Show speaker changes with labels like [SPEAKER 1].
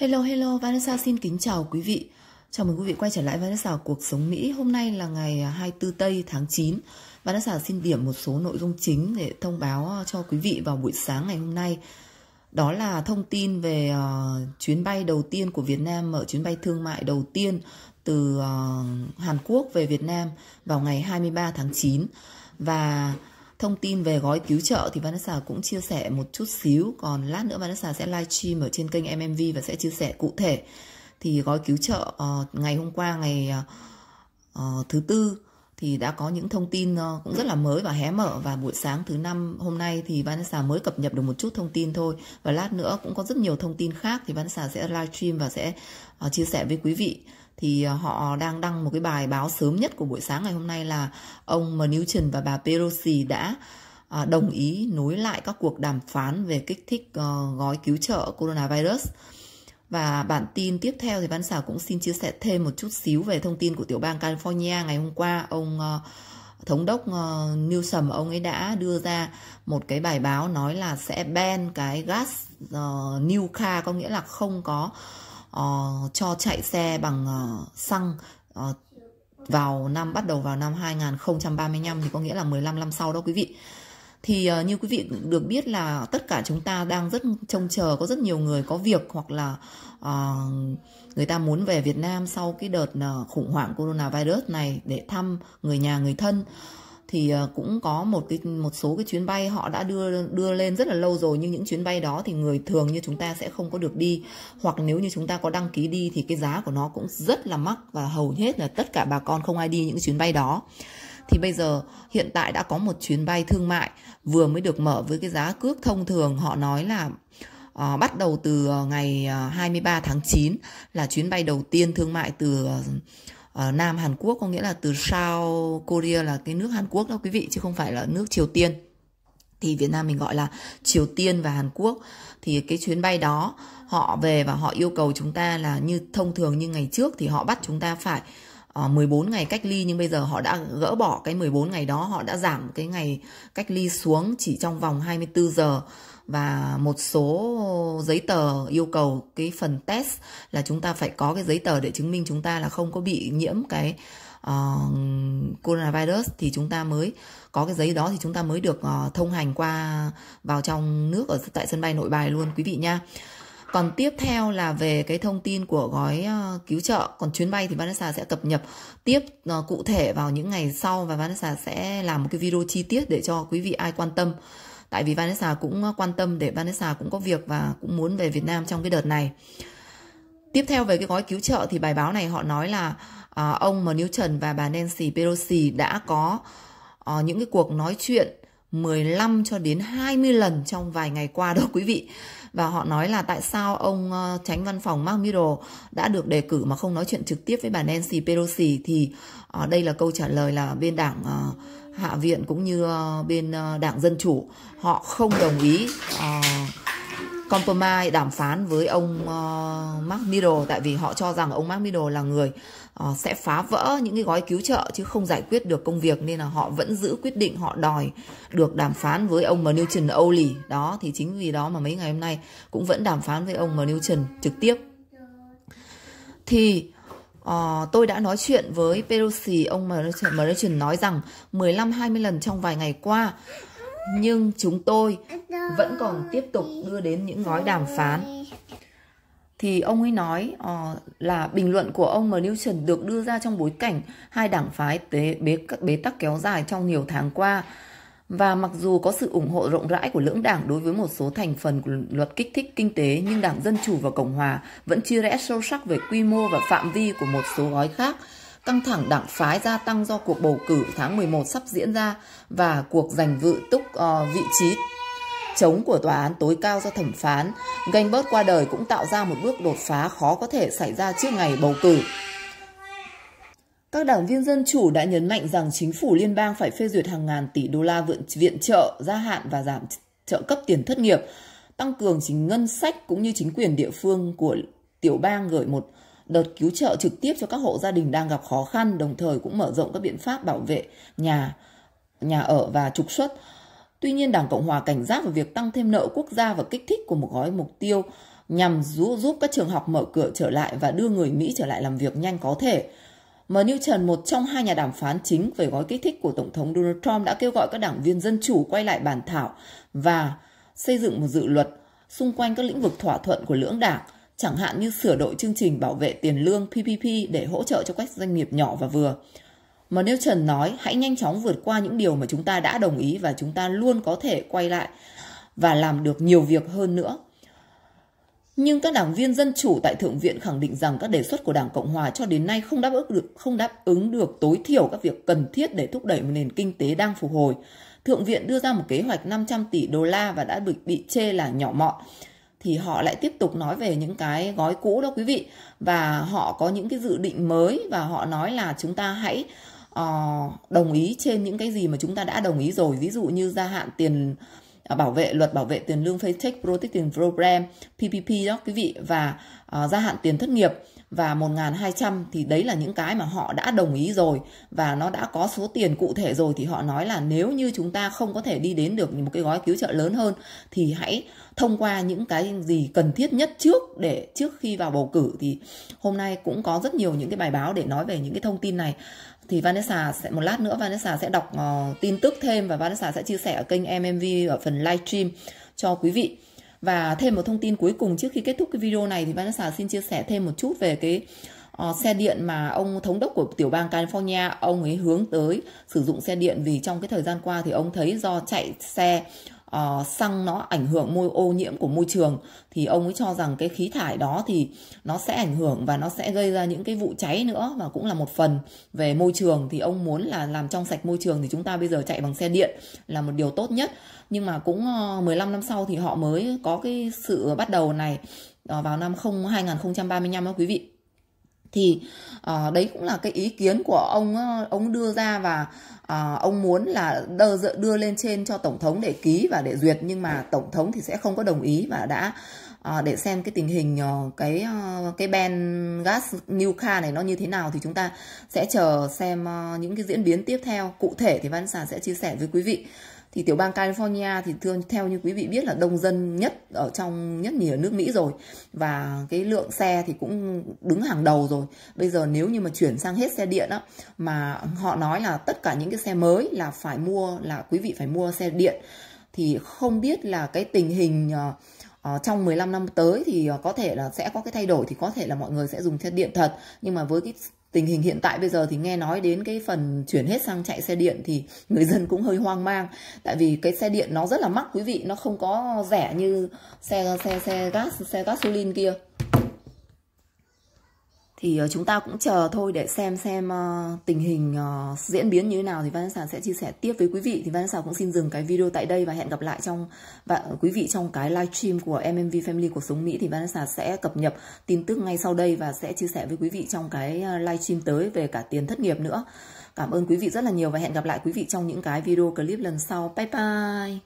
[SPEAKER 1] Hello hello, Vanessa xin kính chào quý vị. Chào mừng quý vị quay trở lại Vanessa Cuộc Sống Mỹ. Hôm nay là ngày 24 à, Tây tháng 9. Vanessa xin điểm một số nội dung chính để thông báo à, cho quý vị vào buổi sáng ngày hôm nay. Đó là thông tin về uh, chuyến bay đầu tiên của Việt Nam mở chuyến bay thương mại đầu tiên từ uh, Hàn Quốc về Việt Nam vào ngày 23 tháng 9 và thông tin về gói cứu trợ thì Vanessa cũng chia sẻ một chút xíu còn lát nữa Vanessa sẽ live stream ở trên kênh MMV và sẽ chia sẻ cụ thể thì gói cứu trợ uh, ngày hôm qua ngày uh, thứ tư thì đã có những thông tin uh, cũng rất là mới và hé mở và buổi sáng thứ năm hôm nay thì Vanessa mới cập nhật được một chút thông tin thôi và lát nữa cũng có rất nhiều thông tin khác thì Vanessa sẽ live stream và sẽ uh, chia sẻ với quý vị thì ờ, họ đang đăng một cái bài báo sớm nhất của buổi sáng ngày hôm nay là ông Mnuchin và bà Pelosi đã à, đồng ý nối lại các cuộc đàm phán về kích thích ờ, gói cứu trợ coronavirus. Và bản tin tiếp theo thì Văn Xảo cũng xin chia sẻ thêm một chút xíu về thông tin của tiểu bang California ngày hôm qua. Ông ờ, thống đốc Newsom ông ấy đã đưa ra một cái bài báo nói là sẽ ban cái gas uh, new car có nghĩa là không có uh, cho chạy xe bằng uh, xăng uh, vào năm bắt đầu vào năm 2035 thì có nghĩa là 15 năm sau đó quý vị. Thì uh, như quý vị được biết là tất cả chúng ta đang rất trông chờ có rất nhiều người có việc hoặc là uh, người ta muốn về Việt Nam sau cái đợt uh, khủng hoảng coronavirus này để thăm người nhà người thân thì ờ, cũng có một cái một số cái chuyến bay họ đã đưa đưa lên rất là lâu rồi nhưng những chuyến bay đó thì người thường như chúng ta sẽ không có được đi hoặc nếu như chúng ta có đăng ký đi thì cái giá của nó cũng rất là mắc và hầu hết là tất cả bà con không ai đi những chuyến bay đó thì bây giờ hiện tại đã có một chuyến bay thương mại vừa mới được mở với cái giá cước thông thường họ nói là À, bắt đầu từ ờ, ngày 23 tháng 9 là chuyến bay đầu tiên thương mại từ uh, Nam Hàn Quốc có nghĩa là từ sau Korea là cái nước Hàn Quốc đó quý vị chứ không phải là nước Triều Tiên thì Việt Nam mình gọi là Triều Tiên và Hàn Quốc thì cái chuyến bay đó họ về và họ yêu cầu chúng ta là như thông thường như ngày trước thì họ bắt chúng ta phải 14 ờ, ngày cách ly nhưng bây giờ họ đã gỡ bỏ cái 14 ngày đó, họ đã giảm cái ngày cách ly xuống chỉ trong vòng 24 giờ và một số giấy tờ yêu cầu cái phần test là chúng ta phải có cái giấy tờ để chứng minh chúng ta là không có bị nhiễm cái uh, coronavirus thì chúng ta mới có cái giấy đó thì chúng ta mới được uh, thông hành qua vào trong nước ở tại sân bay Nội Bài luôn quý vị nha còn tiếp theo là về cái thông tin của gói ờ, cứu trợ còn chuyến bay thì Vanessa sẽ cập nhật tiếp ờ, cụ thể vào những ngày sau và Vanessa sẽ làm một cái video chi tiết để cho quý vị ai quan tâm tại vì Vanessa cũng ờ, quan tâm để Vanessa cũng có việc và cũng muốn về Việt Nam trong cái đợt này tiếp theo về cái gói cứu trợ thì bài báo này họ nói là uh, ông Newton và bà Nancy Pelosi đã có uh, những cái cuộc nói chuyện 15 cho đến 20 lần trong vài ngày qua đó quý vị. Và họ nói là tại sao ông ờ, tránh văn phòng Mark Meadow đã được đề cử mà không nói chuyện trực tiếp với bà Nancy Pelosi thì ờ, đây là câu trả lời là bên đảng ờ, Hạ viện cũng như bên đảng Dân Chủ họ không đồng ý compromise đàm phán với ông uh, Mark Meadow tại vì họ cho rằng ông Mark Meadow là người uh, sẽ phá vỡ những cái gói cứu trợ chứ không giải quyết được công việc nên là họ vẫn giữ quyết định họ đòi được đàm phán với ông Mnuchin Oli đó thì chính vì đó mà mấy ngày hôm nay cũng vẫn đàm phán với ông Mnuchin trực tiếp thì Uh, tôi đã nói chuyện với Pelosi, ông Merchant nói rằng 15-20 lần trong vài ngày qua nhưng chúng tôi vẫn còn tiếp tục đưa đến những gói đàm phán thì ông ấy nói uh, là bình luận của ông Mnuchin được đưa ra trong bối cảnh hai đảng phái tế bế, bế tắc kéo dài trong nhiều tháng qua và mặc dù có sự ủng hộ rộng rãi của lưỡng đảng đối với một số thành phần của luật kích thích kinh tế nhưng đảng dân chủ và cộng hòa vẫn chia rẽ sâu sắc về quy mô và phạm vi của một số gói khác Căng thẳng đảng phái gia tăng do cuộc bầu cử tháng 11 sắp diễn ra và cuộc giành vự túc uh, vị trí chống của tòa án tối cao do thẩm phán Ganh qua đời cũng tạo ra một bước đột phá khó có thể xảy ra trước ngày bầu cử. Các đảng viên Dân Chủ đã nhấn mạnh rằng chính phủ liên bang phải phê duyệt hàng ngàn tỷ đô la viện trợ, gia hạn và giảm trợ cấp tiền thất nghiệp, tăng cường chính ngân sách cũng như chính quyền địa phương của tiểu bang gửi một đợt cứu trợ trực tiếp cho các hộ gia đình đang gặp khó khăn, đồng thời cũng mở rộng các biện pháp bảo vệ nhà, nhà ở và trục xuất. Tuy nhiên, Đảng Cộng hòa cảnh giác về việc tăng thêm nợ quốc gia và kích thích của một gói mục tiêu nhằm giúp các trường học mở cửa trở lại và đưa người Mỹ trở lại làm việc nhanh có thể. Mà Newton, một trong hai nhà đàm phán chính về gói kích thích của Tổng thống Donald Trump đã kêu gọi các đảng viên dân chủ quay lại bàn thảo và xây dựng một dự luật xung quanh các lĩnh vực thỏa thuận của lưỡng đảng – chẳng hạn như sửa đổi chương trình bảo vệ tiền lương PPP để hỗ trợ cho các doanh nghiệp nhỏ và vừa. Mà nếu Trần nói hãy nhanh chóng vượt qua những điều mà chúng ta đã đồng ý và chúng ta luôn có thể quay lại và làm được nhiều việc hơn nữa. Nhưng các đảng viên dân chủ tại Thượng viện khẳng định rằng các đề xuất của Đảng Cộng hòa cho đến nay không đáp ứng được không đáp ứng được tối thiểu các việc cần thiết để thúc đẩy một nền kinh tế đang phục hồi. Thượng viện đưa ra một kế hoạch 500 tỷ đô la và đã bị bị chê là nhỏ mọn thì họ lại tiếp tục nói về những cái gói cũ đó quý vị và họ có những cái dự định mới và họ nói là chúng ta hãy uh, đồng ý trên những cái gì mà chúng ta đã đồng ý rồi ví dụ như gia hạn tiền Ờ, bảo vệ luật bảo vệ tiền lương paycheck protecting program PPP đó quý vị và uh, gia hạn tiền thất nghiệp và 1.200 thì đấy là những cái mà họ đã đồng ý rồi và nó đã có số tiền cụ thể rồi thì họ nói là nếu như chúng ta không có thể đi đến được một cái gói cứu trợ lớn hơn thì hãy thông qua những cái gì cần thiết nhất trước để trước khi vào bầu cử thì hôm nay cũng có rất nhiều những cái bài báo để nói về những cái thông tin này thì Vanessa sẽ một lát nữa Vanessa sẽ đọc uh, tin tức thêm và Vanessa sẽ chia sẻ ở kênh Mmv ở phần livestream cho quý vị. Và thêm một thông tin cuối cùng trước khi kết thúc cái video này thì Vanessa xin chia sẻ thêm một chút về cái uh, xe điện mà ông thống đốc của tiểu bang California ông ấy hướng tới sử dụng xe điện vì trong cái thời gian qua thì ông thấy do chạy xe uh, xăng nó ảnh hưởng môi ô nhiễm của môi trường thì ông ấy cho rằng cái khí thải đó thì nó sẽ ảnh hưởng và nó sẽ gây ra những cái vụ cháy nữa và cũng là một phần về môi trường thì ông muốn là làm trong sạch môi trường thì chúng ta bây giờ chạy bằng xe điện là một điều tốt nhất nhưng mà cũng uh, ờ, 15 năm sau thì họ mới có cái sự bắt đầu này uh, vào năm 0 2035 đó quý vị thì uh, đấy cũng là cái ý kiến của ông ờ, ông đưa ra và uh, ông muốn là đưa đưa lên trên cho tổng thống để ký và để duyệt nhưng mà tổng thống thì sẽ không có đồng ý và đã À, để xem cái tình hình cái cái ben gas nuka này nó như thế nào thì chúng ta sẽ chờ xem những cái diễn biến tiếp theo cụ thể thì văn sản sẽ chia sẻ với quý vị thì tiểu bang California thì thương theo như quý vị biết là đông dân nhất ở trong nhất nhì ở nước Mỹ rồi và cái lượng xe thì cũng đứng hàng đầu rồi bây giờ nếu như mà chuyển sang hết xe điện á mà họ nói là tất cả những cái xe mới là phải mua là quý vị phải mua xe điện thì không biết là cái tình hình Ờ, ờ trong 15 năm tới thì ờ, có thể là sẽ có cái thay đổi thì có thể là mọi người sẽ dùng xe điện thật nhưng mà với cái tình hình hiện tại bây giờ thì nghe nói đến cái phần chuyển hết sang chạy xe điện thì người dân cũng hơi hoang mang tại vì cái xe điện nó rất là mắc quý vị nó không có rẻ như xe xe xe gas xe gasoline kia thì ờ, chúng ta cũng chờ thôi để xem xem uh, tình hình uh, diễn biến như thế nào thì Vanessa sẽ chia sẻ tiếp với quý vị thì Vanessa cũng xin dừng cái video tại đây và hẹn gặp lại trong và quý vị trong cái livestream của MMV Family của sống Mỹ thì Vanessa sẽ cập nhật tin tức ngay sau đây và sẽ chia sẻ với quý vị trong cái livestream tới về cả tiền thất nghiệp nữa cảm ơn quý vị rất là nhiều và hẹn gặp lại quý vị trong những cái video clip lần sau bye bye